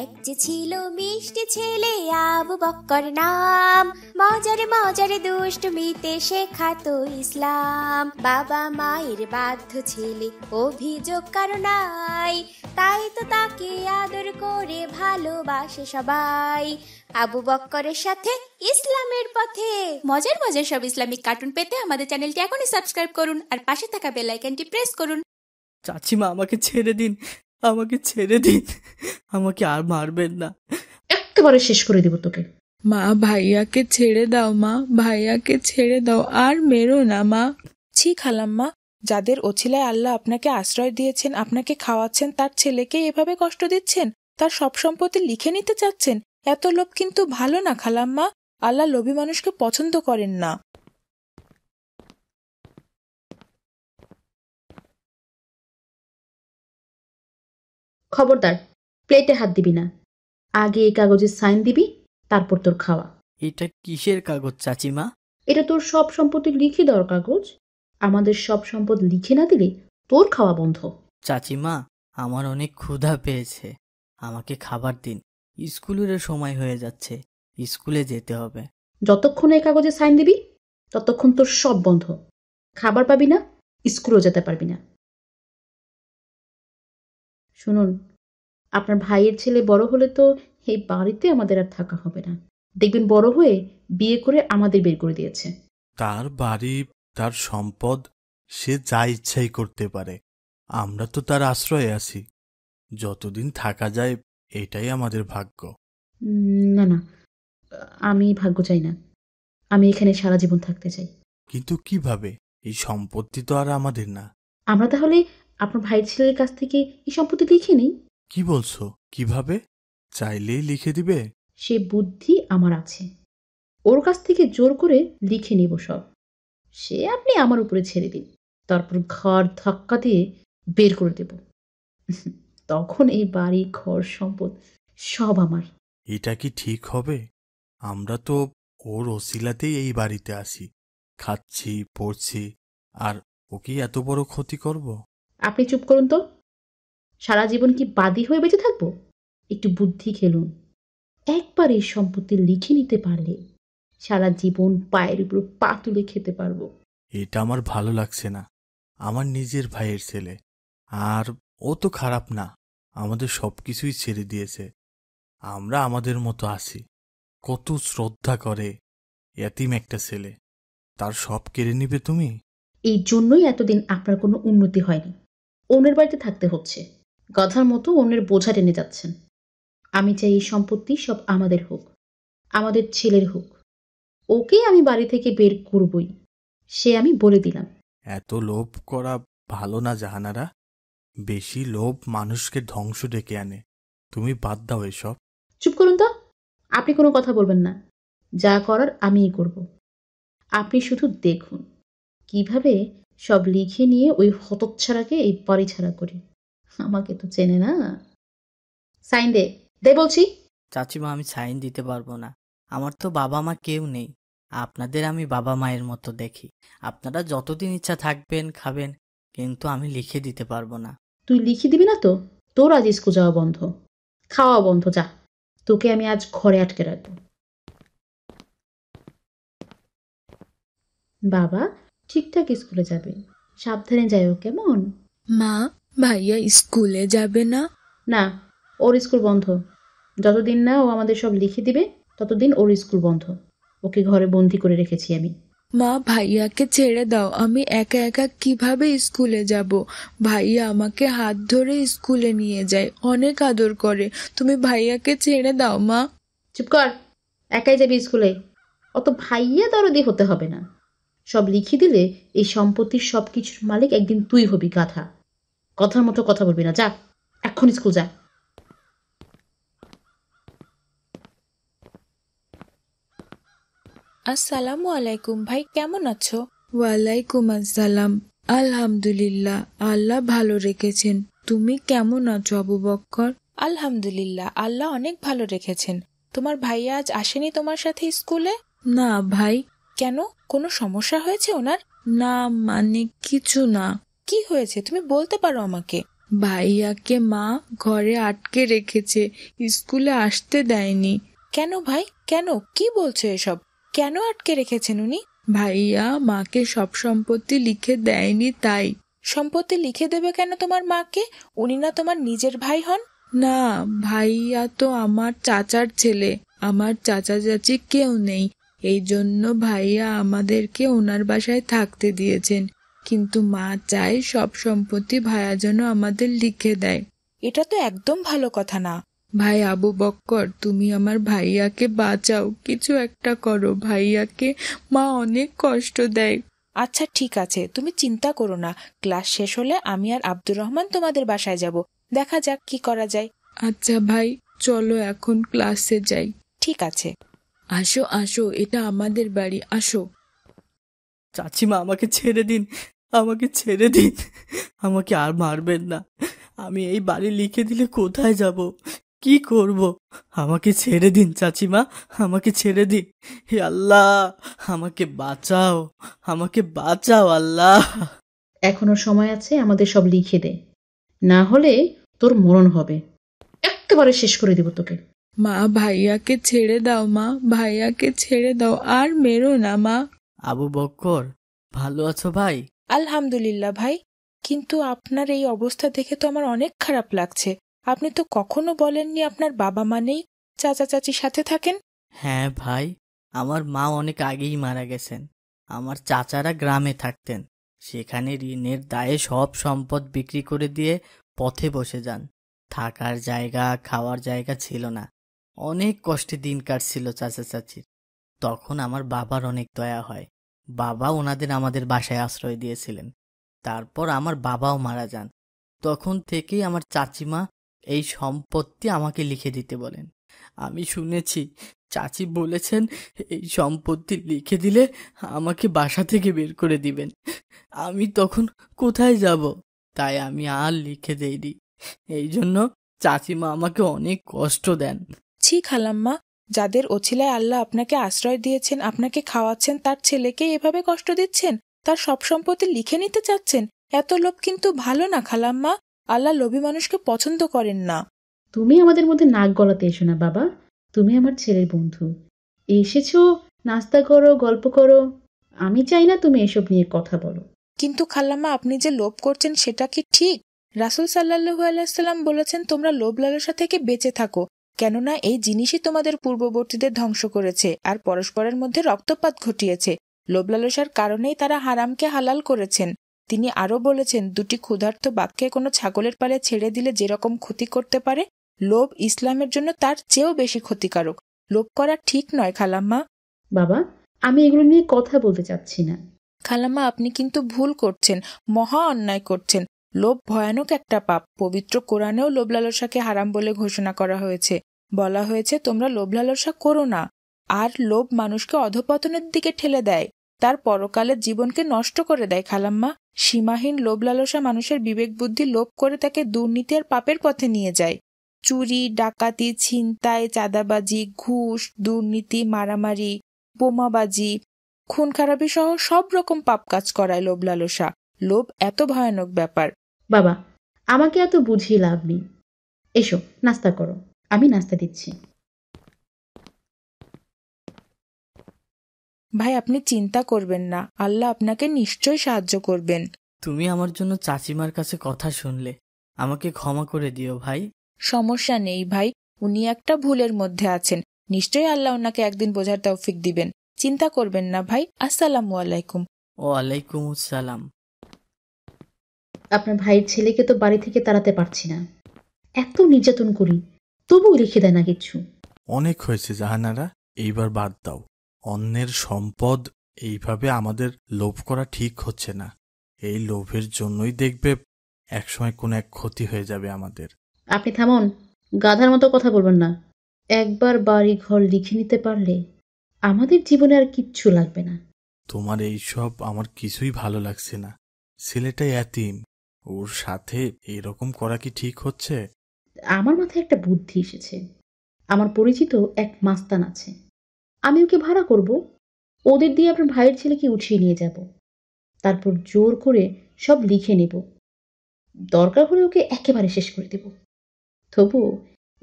এক যে ছিল মিষ্টি ছেলে আবু বক্কর নাম মজারে মজারে দুষ্টমিতে শেখাত ইসলাম বাবা মায়ের বাধ্য ছেলে অভিযোগ কারণাই তাই তো তাকে আদর করে ভালোবাসে সবাই আবু বক্করের সাথে ইসলামের পথে মজার মজার সব ইসলামিক কার্টুন পেতে আমাদের চ্যানেলটি এখনই সাবস্ক্রাইব করুন আর পাশে থাকা বেল আইকনটি প্রেস করুন চাচিমা আমাকে ছেড়ে দিন আমাকে ছেড়ে দিন আমাকে আর মারবেন না একেবারে শেষ করে দিব তোকে মা ভাইয়াকে ছেড়ে দাও মা ভাইয়াকে ছেড়ে দাও আর মেরো না মা ছি খালাম্মা যাদের অছিলায় আল্লাহ আপনাকে আশ্রয় দিয়েছেন আপনাকে খাওয়াচ্ছেন তার ছেলেকে এভাবে কষ্ট দিচ্ছেন তার সব সম্পত্তি লিখে নিতে চাচ্ছেন এত লোভ কিন্তু ভালো না খালাম্মা আল্লাহ লোভী মানুষকে পছন্দ করেন না খবরদার প্লেটে হাত দিবি না আগে এই কাগজে সাইন দিবি তারপর তোর খাওয়া এটা কিসের কাগজ চাচিমা এটা তোর সব সম্পত্তি লিখে দেওয়ার কাগজ আমাদের সব সম্পদ লিখে না দিলে তোর খাওয়া বন্ধ চাচিমা আমার অনেক ক্ষুধা পেয়েছে আমাকে খাবার দিন স্কুলের সময় হয়ে যাচ্ছে স্কুলে যেতে হবে যতক্ষণ এই কাগজে সাইন দিবি ততক্ষণ তোর সব বন্ধ খাবার পাবি না স্কুলেও যেতে পারবি না শুনুন আপনার ভাইয়ের ছেলে বড় হলে তো এই বাড়িতে আমাদের আর থাকা হবে না দেখবেন বড় হয়ে বিয়ে করে আমাদের বের করে দিয়েছে তার বাড়ি তার সম্পদ সে যা ইচ্ছাই করতে পারে আমরা তো তার আশ্রয়ে আছি যতদিন থাকা যায় এটাই আমাদের ভাগ্য না না আমি ভাগ্য চাই না আমি এখানে সারা জীবন থাকতে চাই কিন্তু কিভাবে এই সম্পত্তি তো আর আমাদের না আমরা তাহলে আপনার ভাই ছেলের কাছ থেকে এই সম্পত্তি লিখে নেই কি বলছো কিভাবে চাইলেই লিখে দিবে সে বুদ্ধি আমার আছে ওর কাছ থেকে জোর করে লিখে নিব সব সে আপনি আমার উপরে ছেড়ে দিন তারপর ঘর ধাক্কা দিয়ে বের করে দেব তখন এই বাড়ি ঘর সম্পদ সব আমার এটা কি ঠিক হবে আমরা তো ওর অশিলাতেই এই বাড়িতে আসি খাচ্ছি পড়ছি আর ও কি এত বড় ক্ষতি করব আপনি চুপ করুন তো সারা জীবন কি বাদী হয়ে বেঁচে থাকবো একটু বুদ্ধি খেলুন একবার এই সম্পত্তি লিখে নিতে পারলে সারা জীবন পায়ের উপর পা তুলে খেতে পারবো এটা আমার ভালো লাগছে না আমার নিজের ভাইয়ের ছেলে আর ও তো খারাপ না আমাদের সব কিছুই ছেড়ে দিয়েছে আমরা আমাদের মতো আছি কত শ্রদ্ধা করে এতিম একটা ছেলে তার সব কেড়ে নিবে তুমি এই জন্যই এতদিন আপনার কোনো উন্নতি হয়নি অন্যের বাড়িতে থাকতে হচ্ছে গাধার মতো অন্যের বোঝা টেনে যাচ্ছেন আমি চাই এই সম্পত্তি সব আমাদের হোক আমাদের ছেলের হোক ওকে আমি বাড়ি থেকে বের করবই সে আমি বলে দিলাম এত লোভ করা ভালো না জাহানারা বেশি লোভ মানুষকে ধ্বংস ডেকে আনে তুমি বাদ দাও এসব চুপ করুন তো আপনি কোনো কথা বলবেন না যা করার আমিই করব আপনি শুধু দেখুন কিভাবে সব লিখে নিয়ে ওই ছাড়াকে এই ছাড়া করি আমাকে তো চেনে না সাইন দে দে বলছি চাচিমা আমি সাইন দিতে পারবো না আমার তো বাবা মা কেউ নেই আপনাদের আমি বাবা মায়ের মতো দেখি আপনারা যতদিন ইচ্ছা থাকবেন খাবেন কিন্তু আমি লিখে দিতে পারবো না তুই লিখে দিবি না তো তোর আজ স্কুল যাওয়া বন্ধ খাওয়া বন্ধ যা তোকে আমি আজ ঘরে আটকে রাখবো বাবা ঠিকঠাক স্কুলে যাবে সাবধানে যাইও কেমন মা ভাইয়া স্কুলে যাবে না না ওর স্কুল বন্ধ যতদিন না ও আমাদের সব লিখে দিবে ততদিন ওর স্কুল বন্ধ ওকে ঘরে বন্দি করে রেখেছি আমি মা ভাইয়াকে ছেড়ে দাও আমি একা একা কিভাবে স্কুলে যাব ভাইয়া আমাকে হাত ধরে স্কুলে নিয়ে যায় অনেক আদর করে তুমি ভাইয়াকে ছেড়ে দাও মা চুপ কর একাই যাবি স্কুলে অত ভাইয়া দরদি হতে হবে না সব লিখিয়ে দিলে এই সম্পত্তির সব কিছুর মালিক একদিন তুই হবি গাধা কথার মতো কথা বলবি না যা এখন স্কুল যা আসসালামু আলাইকুম ভাই কেমন আছো ওয়ালাইকুম আসসালাম আলহামদুলিল্লাহ আল্লাহ ভালো রেখেছেন তুমি কেমন আছো আবু বক্কর আলহামদুলিল্লাহ আল্লাহ অনেক ভালো রেখেছেন তোমার ভাইয়া আজ আসেনি তোমার সাথে স্কুলে না ভাই কেন কোনো সমস্যা হয়েছে ওনার না মানে কিছু না কি হয়েছে তুমি বলতে পারো আমাকে ভাইয়াকে মা ঘরে আটকে রেখেছে স্কুলে আসতে দেয়নি কেন ভাই কেন কি বলছো এসব কেন আটকে রেখেছেন উনি ভাইয়া মাকে সব সম্পত্তি লিখে দেয়নি তাই সম্পত্তি লিখে দেবে কেন তোমার মাকে উনি না তোমার নিজের ভাই হন না ভাইয়া তো আমার চাচার ছেলে আমার চাচা চাচি কেউ নেই এই জন্য ভাইয়া আমাদেরকে ওনার বাসায় থাকতে দিয়েছেন কিন্তু মা চায় সব সম্পত্তি ভাইয়া যেন আমাদের লিখে দেয় এটা তো একদম ভালো কথা না ভাই আবু বক্কর তুমি আমার ভাইয়াকে বাঁচাও কিছু একটা করো ভাইয়াকে মা অনেক কষ্ট দেয় আচ্ছা ঠিক আছে তুমি চিন্তা করো না ক্লাস শেষ হলে আমি আর আব্দুর রহমান তোমাদের বাসায় যাব দেখা যাক কি করা যায় আচ্ছা ভাই চলো এখন ক্লাসে যাই ঠিক আছে আসো আসো এটা আমাদের বাড়ি আসো চাচিমা আমাকে ছেড়ে দিন আমাকে ছেড়ে দিন আমাকে আর মারবেন না আমি এই বাড়ি লিখে দিলে কোথায় যাব কি করব আমাকে ছেড়ে দিন চাচিমা আমাকে ছেড়ে দিন হে আল্লাহ আমাকে বাঁচাও আমাকে বাঁচাও আল্লাহ এখনো সময় আছে আমাদের সব লিখে দে না হলে তোর মরণ হবে একেবারে শেষ করে দেব তোকে মা ভাইয়াকে ছেড়ে দাও মা ভাইয়াকে ছেড়ে দাও আর মেরো না মা আবু বক্কর ভালো আছো ভাই আলহামদুলিল্লাহ ভাই কিন্তু আপনার এই অবস্থা দেখে তো আমার অনেক খারাপ লাগছে আপনি তো কখনো বলেননি আপনার বাবা মা নেই চাচা চাচির সাথে থাকেন হ্যাঁ ভাই আমার মা অনেক আগেই মারা গেছেন আমার চাচারা গ্রামে থাকতেন সেখানে ঋণের দায়ে সব সম্পদ বিক্রি করে দিয়ে পথে বসে যান থাকার জায়গা খাওয়ার জায়গা ছিল না অনেক কষ্টে দিন কাটছিল চাচা চাচির তখন আমার বাবার অনেক দয়া হয় বাবা ওনাদের আমাদের বাসায় আশ্রয় দিয়েছিলেন তারপর আমার বাবাও মারা যান তখন থেকেই আমার চাচিমা এই সম্পত্তি আমাকে লিখে দিতে বলেন আমি শুনেছি চাচি বলেছেন এই সম্পত্তি লিখে দিলে আমাকে বাসা থেকে বের করে দিবেন আমি তখন কোথায় যাব তাই আমি আর লিখে দিই এই জন্য চাচিমা আমাকে অনেক কষ্ট দেন ছি খালাম্মা যাদের অছিলায় আল্লাহ আপনাকে আশ্রয় দিয়েছেন আপনাকে খাওয়াচ্ছেন তার ছেলেকে এভাবে কষ্ট দিচ্ছেন তার সব সম্পত্তি লিখে নিতে চাচ্ছেন এত লোভ কিন্তু ভালো না খালাম্মা আল্লাহ লোভী মানুষকে পছন্দ করেন না তুমি আমাদের মধ্যে নাক গলাতে এসো না বাবা তুমি আমার ছেলের বন্ধু এসেছো নাস্তা করো গল্প করো আমি চাই না তুমি এসব নিয়ে কথা বলো কিন্তু খালাম্মা আপনি যে লোভ করছেন সেটা কি ঠিক রাসুল সাল্লাহ আলাইসাল্লাম বলেছেন তোমরা লোভ লালসা থেকে বেঁচে থাকো কেননা এই জিনিসই তোমাদের পূর্ববর্তীদের ধ্বংস করেছে আর পরস্পরের মধ্যে রক্তপাত ঘটিয়েছে লোভলালসার কারণেই তারা হারামকে হালাল করেছেন তিনি আরও বলেছেন দুটি ক্ষুধার্ত বাক্যে কোনো ছাগলের পালে ছেড়ে দিলে যেরকম ক্ষতি করতে পারে লোভ ইসলামের জন্য তার চেয়েও বেশি ক্ষতিকারক লোভ করা ঠিক নয় খালাম্মা বাবা আমি এগুলো নিয়ে কথা বলতে চাচ্ছি না খালাম্মা আপনি কিন্তু ভুল করছেন মহা অন্যায় করছেন লোভ ভয়ানক একটা পাপ পবিত্র কোরআনেও লোভলালসাকে হারাম বলে ঘোষণা করা হয়েছে বলা হয়েছে তোমরা লোভলালসা করো না আর লোভ মানুষকে অধপতনের দিকে ঠেলে দেয় তার পরকালের জীবনকে নষ্ট করে দেয় খালাম্মা সীমাহীন লোভলালসা মানুষের বিবেক বুদ্ধি লোভ করে তাকে দুর্নীতি আর পাপের পথে নিয়ে যায় চুরি ডাকাতি ছিনতাই চাঁদাবাজি ঘুষ দুর্নীতি মারামারি বোমাবাজি খুন খারাপি সহ সব রকম পাপ কাজ করায় লোভলালসা লোভ এত ভয়ানক ব্যাপার বাবা আমাকে এত বুঝিয়ে লাভ নেই এসো নাস্তা করো আমি নাস্তা দিচ্ছি ভাই আপনি চিন্তা করবেন না আল্লাহ আপনাকে নিশ্চয় সাহায্য করবেন তুমি আমার জন্য চাচিমার কাছে কথা শুনলে আমাকে ক্ষমা করে দিও ভাই সমস্যা নেই ভাই উনি একটা ভুলের মধ্যে আছেন নিশ্চয়ই আল্লাহ ওনাকে একদিন বোঝার তৌফিক দিবেন চিন্তা করবেন না ভাই আসসালাম আলাইকুম ও আলাইকুম আসসালাম আপনার ভাইয়ের ছেলেকে তো বাড়ি থেকে তাড়াতে পারছি না এত নির্যাতন করি তবুও রেখে দেয় না কিছু অনেক হয়েছে জাহানারা এইবার বাদ দাও অন্যের সম্পদ এইভাবে আমাদের লোভ করা ঠিক হচ্ছে না এই লোভের জন্যই দেখবে একসময় কোনো এক ক্ষতি হয়ে যাবে আমাদের আপনি থামুন গাধার মতো কথা বলবেন না একবার বাড়ি ঘর লিখে নিতে পারলে আমাদের জীবনে আর কিচ্ছু লাগবে না তোমার এইসব আমার কিছুই ভালো লাগছে না ছেলেটা এতিম ওর সাথে এরকম করা কি ঠিক হচ্ছে আমার মাথায় একটা বুদ্ধি এসেছে আমার পরিচিত এক মাস্তান আছে আমি ওকে ভাড়া করব ওদের দিয়ে আপনার ভাইয়ের ছেলেকে উঠিয়ে নিয়ে যাব তারপর জোর করে সব লিখে নেব দরকার হলে ওকে একেবারে শেষ করে দেব তবু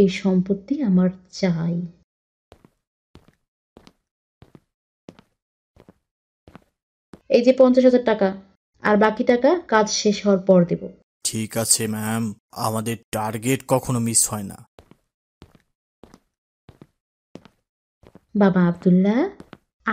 এই সম্পত্তি আমার চাই এই যে পঞ্চাশ হাজার টাকা আর বাকি টাকা কাজ শেষ হওয়ার পর দেব ঠিক আছে ম্যাম আমাদের টার্গেট কখনো মিস হয় না বাবা আবদুল্লাহ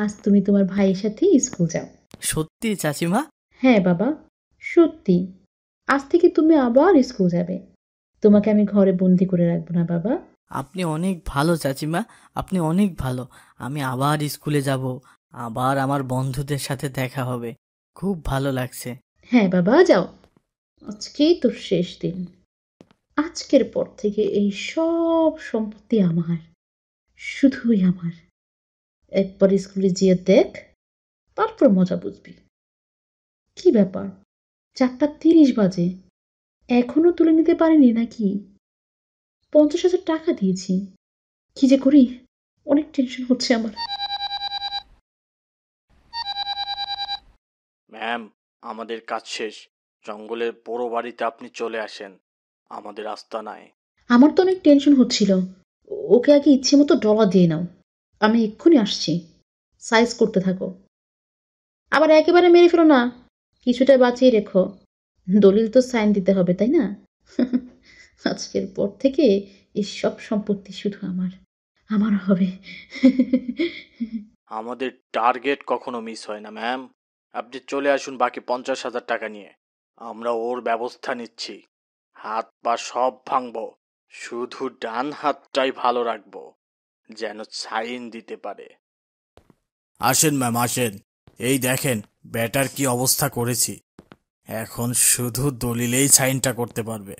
আজ তুমি তোমার ভাইয়ের সাথে স্কুল যাও সত্যি চাচিমা হ্যাঁ বাবা সত্যি আজ থেকে তুমি আবার স্কুল যাবে তোমাকে আমি ঘরে বন্দি করে রাখবো না বাবা আপনি অনেক ভালো চাচিমা আপনি অনেক ভালো আমি আবার স্কুলে যাব আবার আমার বন্ধুদের সাথে দেখা হবে খুব ভালো লাগছে হ্যাঁ বাবা যাও আজকেই তোর শেষ দিন আজকের পর থেকে এই সব সম্পত্তি আমার শুধুই আমার একবার স্কুলে যেয়ে দেখ তারপর মজা বুঝবি কি ব্যাপার চারটা তিরিশ বাজে এখনো তুলে নিতে পারিনি নাকি পঞ্চাশ হাজার টাকা দিয়েছি কি যে করি অনেক টেনশন হচ্ছে আমার আমাদের কাজ শেষ জঙ্গলের বড় বাড়িতে আপনি চলে আসেন আমাদের নাই আমার তো অনেক টেনশন হচ্ছিল ওকে আগে ইচ্ছে মতো ডলা দিয়ে নাও আমি এক্ষুনি আসছি সাইজ করতে থাকো আবার একেবারে মেরে ফেলো না কিছুটা বাঁচিয়ে রেখো দলিল তো সাইন দিতে হবে তাই না আজকের পর থেকে এসব সম্পত্তি শুধু আমার আমার হবে আমাদের টার্গেট কখনো মিস হয় না ম্যাম আপনি চলে আসুন বাকি পঞ্চাশ হাজার টাকা নিয়ে আমরা ওর ব্যবস্থা নিচ্ছি হাত পা সব ভাঙব শুধু ডান হাতটাই ভালো রাখব যেন সাইন দিতে পারে আসেন ম্যাম আসেন এই দেখেন ব্যাটার কি অবস্থা করেছি এখন শুধু দলিলেই সাইনটা করতে পারবে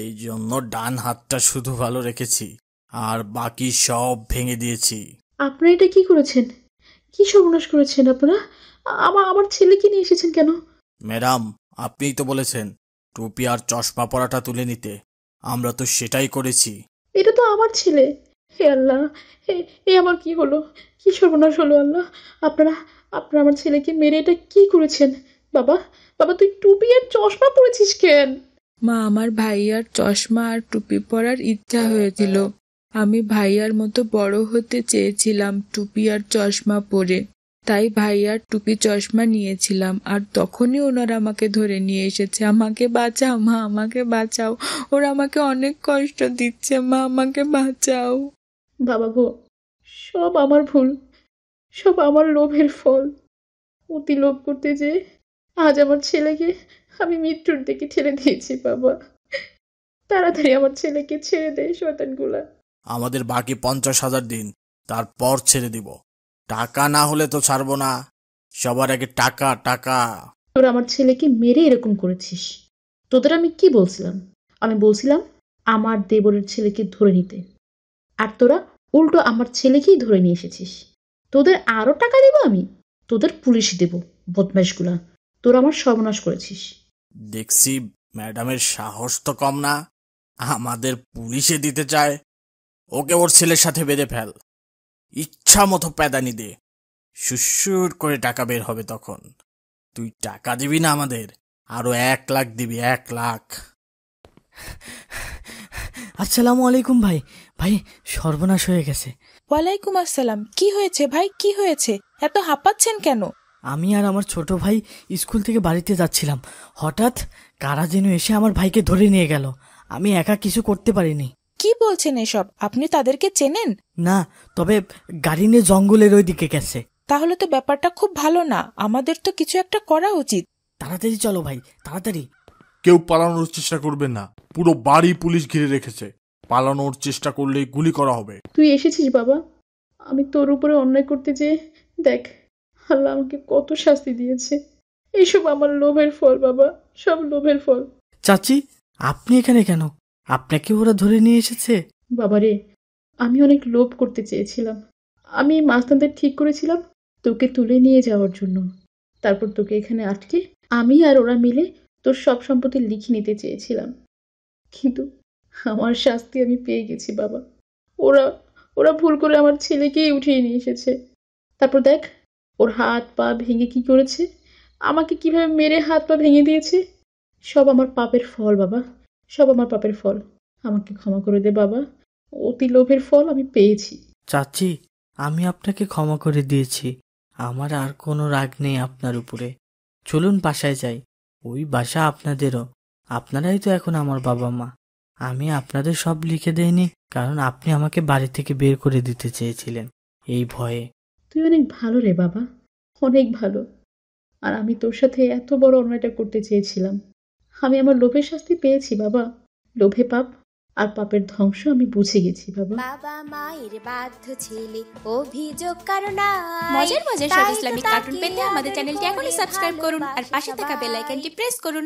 এই জন্য ডান হাতটা শুধু ভালো রেখেছি আর বাকি সব ভেঙে দিয়েছি আপনারা এটা কি করেছেন কি সর্বনাশ করেছেন আপনারা আমার আমার ছেলেকে নিয়ে এসেছেন কেন ম্যাডাম আপনিই তো বলেছেন টুপি আর চশমা পরাটা তুলে নিতে আমরা তো সেটাই করেছি এটা তো আমার ছেলে হে আল্লাহ হে এ আমার কি হলো কি সর্বনাশ হলো আল্লাহ আপনারা আপনারা আমার ছেলেকে মেরে এটা কি করেছেন বাবা বাবা তুই টুপি আর চশমা পরেছিস কেন মা আমার ভাইয়ার চশমা আর টুপি পরার ইচ্ছা হয়েছিল আমি ভাইয়ার মতো বড় হতে চেয়েছিলাম টুপি আর চশমা পরে তাই ভাইয়ার টুপি চশমা নিয়েছিলাম আর তখনই ওনারা আমাকে ধরে নিয়ে এসেছে আমাকে বাঁচাও মা আমাকে বাঁচাও ওরা আমাকে অনেক কষ্ট দিচ্ছে মা আমাকে বাঁচাও বাবা গো সব আমার ভুল সব আমার লোভের ফল অতি লোভ করতে যে আজ আমার ছেলেকে আমি মৃত্যুর দিকে ঠেলে দিয়েছি বাবা তাড়াতাড়ি আমার ছেলেকে ছেড়ে দেয় শয়তানগুলা আমাদের বাকি পঞ্চাশ হাজার দিন তারপর ছেড়ে দিব টাকা না হলে তো ছাড়বো না সবার আগে টাকা টাকা তোরা আমার ছেলেকে মেরে এরকম করেছিস তোদের আমি কি বলছিলাম আমি বলছিলাম আমার দেবরের ছেলেকে ধরে নিতে আর তোরা উল্টো আমার ছেলেকেই ধরে নিয়ে এসেছিস তোদের আরও টাকা দেব আমি তোদের পুলিশ দেব বদমাইশগুলা তোর আমার সর্বনাশ করেছিস দেখছি ম্যাডামের সাহস তো কম না আমাদের পুলিশে দিতে চায় ওকে ওর ছেলের সাথে বেঁধে ফেল ইচ্ছা মতো প্যাদানি দে সুসুর করে টাকা বের হবে তখন তুই টাকা দিবি না আমাদের আরও এক লাখ দিবি এক লাখ আসসালামু আলাইকুম ভাই ভাই সর্বনাশ হয়ে গেছে ওয়ালাইকুম আসসালাম কি হয়েছে ভাই কি হয়েছে এত হাঁপাচ্ছেন কেন আমি আর আমার ছোট ভাই স্কুল থেকে বাড়িতে যাচ্ছিলাম হঠাৎ কারা যেন এসে আমার ভাইকে ধরে নিয়ে গেল আমি একা কিছু করতে পারিনি কি বলছেন এসব আপনি তাদেরকে চেনেন না তবে গাড়ি নিয়ে জঙ্গলের ওই দিকে গেছে তাহলে তো ব্যাপারটা খুব ভালো না আমাদের তো কিছু একটা করা উচিত তাড়াতাড়ি চলো ভাই তাড়াতাড়ি কেউ পালানোর চেষ্টা করবে না পুরো বাড়ি পুলিশ ঘিরে রেখেছে পালানোর চেষ্টা করলে গুলি করা হবে তুই এসেছিস বাবা আমি তোর উপরে অন্যায় করতে যে দেখ আল্লাহ আমাকে কত শাস্তি দিয়েছে এসব আমার লোভের ফল বাবা সব লোভের ফল চাচি আপনি এখানে কেন আপনাকে ওরা ধরে নিয়ে এসেছে বাবারে আমি অনেক লোভ করতে চেয়েছিলাম আমি মাস্তানদের ঠিক করেছিলাম তোকে তুলে নিয়ে যাওয়ার জন্য তারপর তোকে এখানে আটকে আমি আর ওরা মিলে তোর সব সম্পত্তি লিখে নিতে চেয়েছিলাম কিন্তু আমার শাস্তি আমি পেয়ে গেছি বাবা ওরা ওরা ভুল করে আমার ছেলেকেই উঠিয়ে নিয়ে এসেছে তারপর দেখ ওর হাত পা ভেঙে কি করেছে আমাকে কিভাবে মেরে হাত পা ভেঙে দিয়েছে সব আমার পাপের ফল বাবা সব আমার পাপের ফল আমাকে ক্ষমা করে দে বাবা অতি লোভের ফল আমি পেয়েছি চাচি আমি আপনাকে ক্ষমা করে দিয়েছি আমার আর কোনো রাগ নেই আপনার উপরে চলুন বাসায় যাই ওই বাসা আপনাদেরও আপনারাই তো এখন আমার বাবা মা আমি আপনাদের সব লিখে দেইনি কারণ আপনি আমাকে বাড়ি থেকে বের করে দিতে চেয়েছিলেন এই ভয়ে তুই অনেক ভালো রে বাবা অনেক ভালো আর আমি তোর সাথে এত বড় অন্যায়টা করতে চেয়েছিলাম আমি আমার লোভের শাস্তি পেয়েছি বাবা লোভে পাপ আর পাপের ধ্বংস আমি বুঝে গেছি বাবা বাবা মায়ের বাধ্য ছেলে অভিযোগ কারণ মজার মজার সব ইসলামিক কার্টুন পেতে আমাদের চ্যানেলটি এখনই সাবস্ক্রাইব করুন আর পাশে থাকা বেল আইকনটি প্রেস করুন